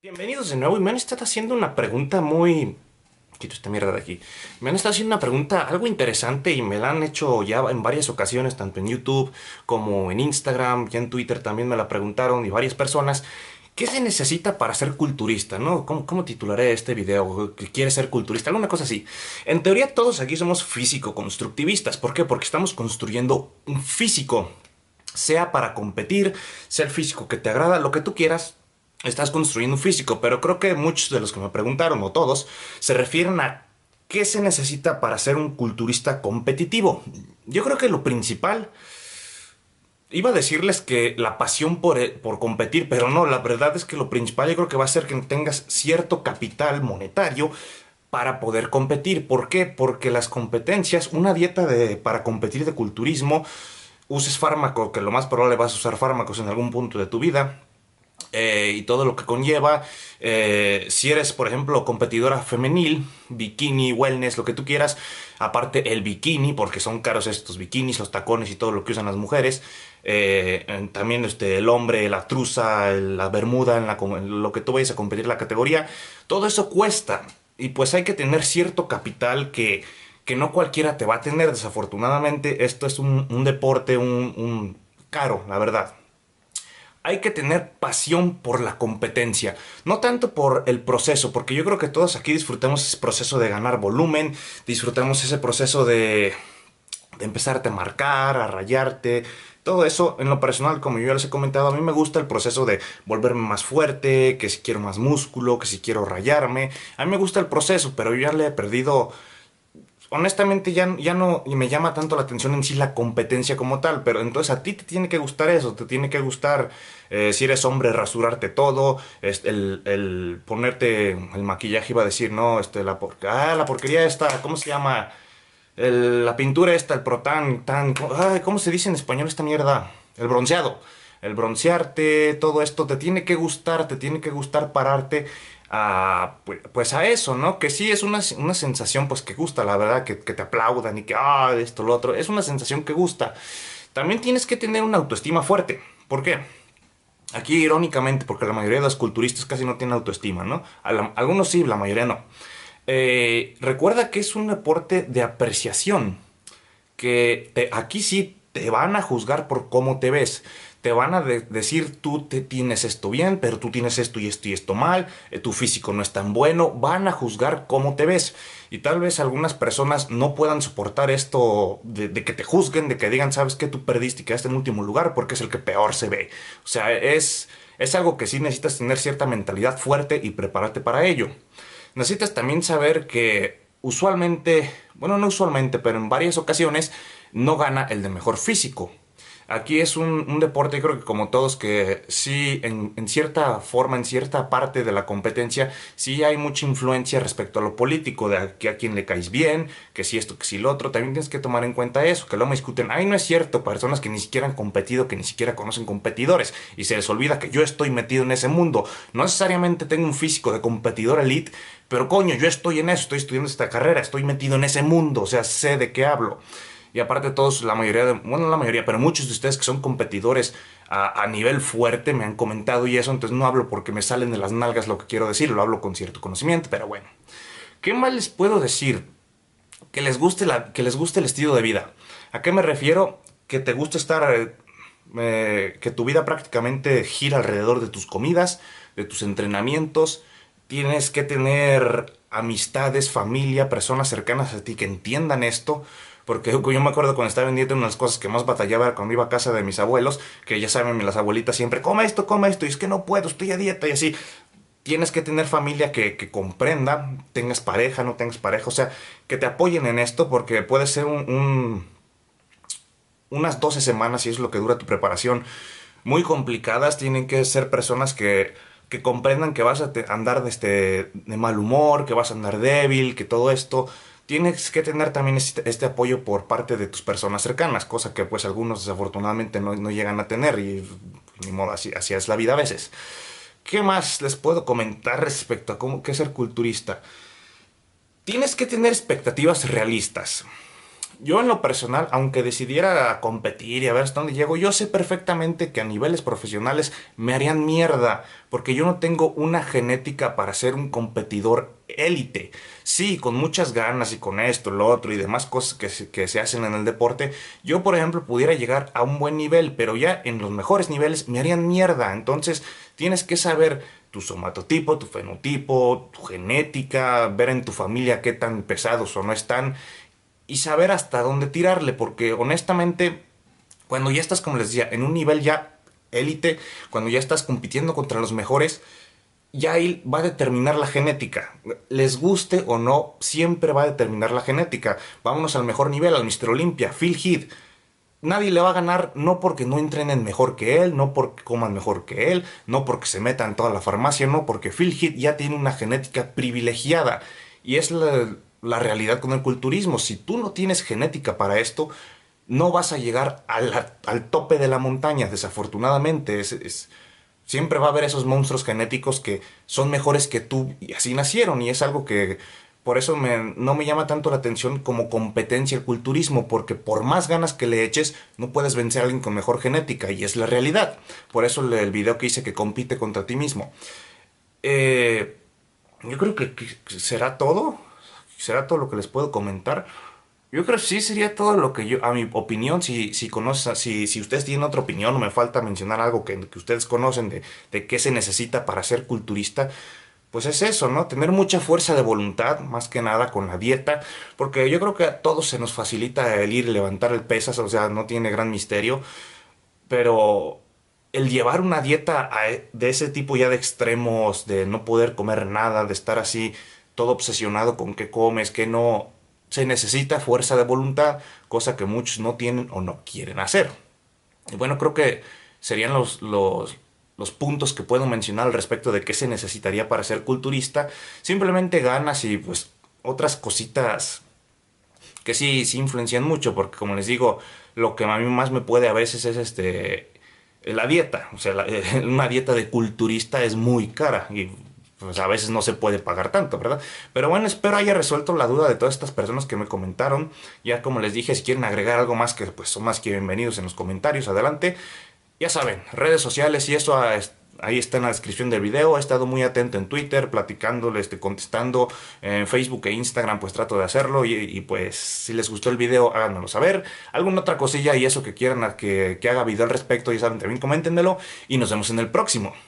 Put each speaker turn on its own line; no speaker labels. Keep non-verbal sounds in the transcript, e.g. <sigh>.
Bienvenidos de nuevo y me han estado haciendo una pregunta muy... Quito esta mierda de aquí. Me han estado haciendo una pregunta algo interesante y me la han hecho ya en varias ocasiones, tanto en YouTube como en Instagram, ya en Twitter también me la preguntaron y varias personas. ¿Qué se necesita para ser culturista? ¿Cómo, cómo titularé este video? quiere ser culturista? Alguna cosa así. En teoría todos aquí somos físico-constructivistas. ¿Por qué? Porque estamos construyendo un físico. Sea para competir, ser físico que te agrada, lo que tú quieras, estás construyendo un físico, pero creo que muchos de los que me preguntaron, o todos, se refieren a qué se necesita para ser un culturista competitivo. Yo creo que lo principal, iba a decirles que la pasión por, eh, por competir, pero no, la verdad es que lo principal yo creo que va a ser que tengas cierto capital monetario para poder competir. ¿Por qué? Porque las competencias, una dieta de, para competir de culturismo, uses fármaco, que lo más probable vas a usar fármacos en algún punto de tu vida, eh, y todo lo que conlleva. Eh, si eres, por ejemplo, competidora femenil, bikini, wellness, lo que tú quieras, aparte el bikini, porque son caros estos bikinis, los tacones y todo lo que usan las mujeres, eh, también este, el hombre, la truza, la bermuda, en lo que tú vayas a competir la categoría, todo eso cuesta y pues hay que tener cierto capital que, que no cualquiera te va a tener, desafortunadamente esto es un, deporte, un caro, la verdad hay que tener pasión por la competencia, no tanto por el proceso, porque yo creo que todos aquí disfrutamos ese proceso de ganar volumen, disfrutamos ese proceso de, de empezarte a marcar, a rayarte, todo eso, en lo personal, como yo ya les he comentado, a mí me gusta el proceso de volverme más fuerte, que si quiero más músculo, que si quiero rayarme. A mí me gusta el proceso, pero yo ya le he perdido honestamente ya, ya no me llama tanto la atención en sí la competencia como tal, pero entonces a ti te tiene que gustar eso, te tiene que gustar eh, si eres hombre rasurarte todo, el, el, ponerte el maquillaje iba a decir, no, este, la, ah, la porquería esta, ¿cómo se llama? la pintura esta, el protán, tan, ay, ¿cómo se dice en español esta mierda? El bronceado. El broncearte, todo esto, te tiene que gustar, te tiene que gustar pararte a, pues, pues a eso, ¿no? Que sí es una, sensación pues que gusta, la verdad, que, te aplaudan y que, ah, esto, lo otro, es una sensación que gusta. También tienes que tener una autoestima fuerte. ¿Por qué? Aquí irónicamente, porque la mayoría de los culturistas casi no tienen autoestima, ¿no? Algunos sí, la mayoría no. Eh, recuerda que es un aporte de apreciación, que eh, aquí sí te van a juzgar por cómo te ves. Te van a decir, tú te tienes esto bien, pero tú tienes esto y esto y esto mal, eh, tu físico no es tan bueno, van a juzgar cómo te ves. Y tal vez algunas personas no puedan soportar esto de, que te juzguen, de que digan, sabes que tú perdiste y quedaste en último lugar porque es el que peor se ve. O sea, es, es algo que sí necesitas tener cierta mentalidad fuerte y prepararte para ello. Necesitas también saber que usualmente, bueno, no usualmente, pero en varias ocasiones, no gana el de mejor físico. Aquí es un, deporte, creo que como todos, que sí, en, cierta forma, en cierta parte de la competencia, sí hay mucha influencia respecto a lo político, de a, quién le caes bien, que si esto, que si lo otro. También tienes que tomar en cuenta eso, que lo me discuten, ay, no es cierto, personas que ni siquiera han competido, que ni siquiera conocen competidores, y se les olvida que yo estoy metido en ese mundo. No necesariamente tengo un físico de competidor elite, pero coño, yo estoy en eso, estoy estudiando esta carrera, estoy metido en ese mundo, o sea, sé de qué hablo. Y aparte todos, la mayoría, de, bueno, la mayoría, pero muchos de ustedes que son competidores a, nivel fuerte me han comentado y eso, entonces no hablo porque me salen de las nalgas lo que quiero decir, lo hablo con cierto conocimiento, pero bueno. ¿Qué más les puedo decir? Que les guste, la, que les guste el estilo de vida. ¿A qué me refiero? Que te gusta estar... Eh, eh, que tu vida prácticamente gira alrededor de tus comidas, de tus entrenamientos. Tienes que tener amistades, familia, personas cercanas a ti que entiendan esto. Porque yo me acuerdo cuando estaba dieta, una de las cosas que más batallaba cuando iba a casa de mis abuelos, que ya saben, las abuelitas siempre, come esto, come esto, y es que no puedo, estoy a dieta y así. Tienes que tener familia que, comprenda, tengas pareja, no tengas pareja, o sea, que te apoyen en esto porque puede ser un, unas 12 semanas, si es lo que dura tu preparación, muy complicadas. Tienen que ser personas que, que comprendan que vas a andar de, este, de mal humor, que vas a andar débil, que todo esto tienes que tener también este, este, apoyo por parte de tus personas cercanas, cosa que pues algunos desafortunadamente no, llegan a tener y pues, ni modo, así, así, es la vida a veces. ¿Qué más les puedo comentar respecto a cómo que ser culturista? Tienes que tener expectativas realistas. Yo en lo personal, aunque decidiera competir y a ver hasta dónde llego, yo sé perfectamente que a niveles profesionales me harían mierda, porque yo no tengo una genética para ser un competidor élite. Sí, con muchas ganas y con esto, lo otro y demás cosas que se, hacen en el deporte, yo por ejemplo pudiera llegar a un buen nivel, pero ya en los mejores niveles me harían mierda. Entonces tienes que saber tu somatotipo, tu fenotipo, tu genética, ver en tu familia qué tan pesados o no están y saber hasta dónde tirarle, porque honestamente, cuando ya estás, como les decía, en un nivel ya élite, cuando ya estás compitiendo contra los mejores, ya él va a determinar la genética. Les guste o no, siempre va a determinar la genética. Vámonos al mejor nivel, al Mr. Olympia, Phil Heath. Nadie le va a ganar no porque no entrenen mejor que él, no porque coman mejor que él, no porque se metan toda la farmacia, no porque Phil Heath ya tiene una genética privilegiada y es la, la realidad con el culturismo. Si tú no tienes genética para esto, no vas a llegar al, tope de la montaña, desafortunadamente. Es, siempre va a haber esos monstruos genéticos que son mejores que tú y así nacieron. Y es algo que por eso no me llama tanto la atención como competencia el culturismo, porque por más ganas que le eches, no puedes vencer a alguien con mejor genética, y es la realidad. Por eso el, video que hice que compite contra ti mismo. Eh, yo creo que será todo será todo lo que les puedo comentar. Yo creo que sí sería todo lo que yo, a mi opinión, si, si, si, si ustedes tienen otra opinión o me falta mencionar algo que, que ustedes conocen de, de, qué se necesita para ser culturista, pues es eso, ¿no? Tener mucha fuerza de voluntad, más que nada con la dieta, porque yo creo que a todos se nos facilita el ir y levantar el pesas, o sea, no tiene gran misterio, pero el llevar una dieta de ese tipo ya de extremos, de no poder comer nada, de estar así todo obsesionado con qué comes, qué no. Se necesita fuerza de voluntad, cosa que muchos no tienen o no quieren hacer. Y bueno, creo que serían los, puntos que puedo mencionar al respecto de qué se necesitaría para ser culturista. Simplemente ganas y pues otras cositas que sí, sí influencian mucho, porque como les digo, lo que a mí más me puede a veces es este la dieta. O sea, <laughs> una dieta de culturista es muy cara pues a veces no se puede pagar tanto, ¿verdad? Pero bueno, espero haya resuelto la duda de todas estas personas que me comentaron. Ya como les dije, si quieren agregar algo más, que pues son más que bienvenidos en los comentarios, adelante. Ya saben, redes sociales y eso ah, ahí está en la descripción del video. He estado muy atento en Twitter, platicándole, este, contestando en Facebook e Instagram, pues trato de hacerlo. Y, pues si les gustó el video, háganmelo saber. Alguna otra cosilla y eso que quieran ah, que, que haga video al respecto, ya saben, también coméntenmelo. Y nos vemos en el próximo.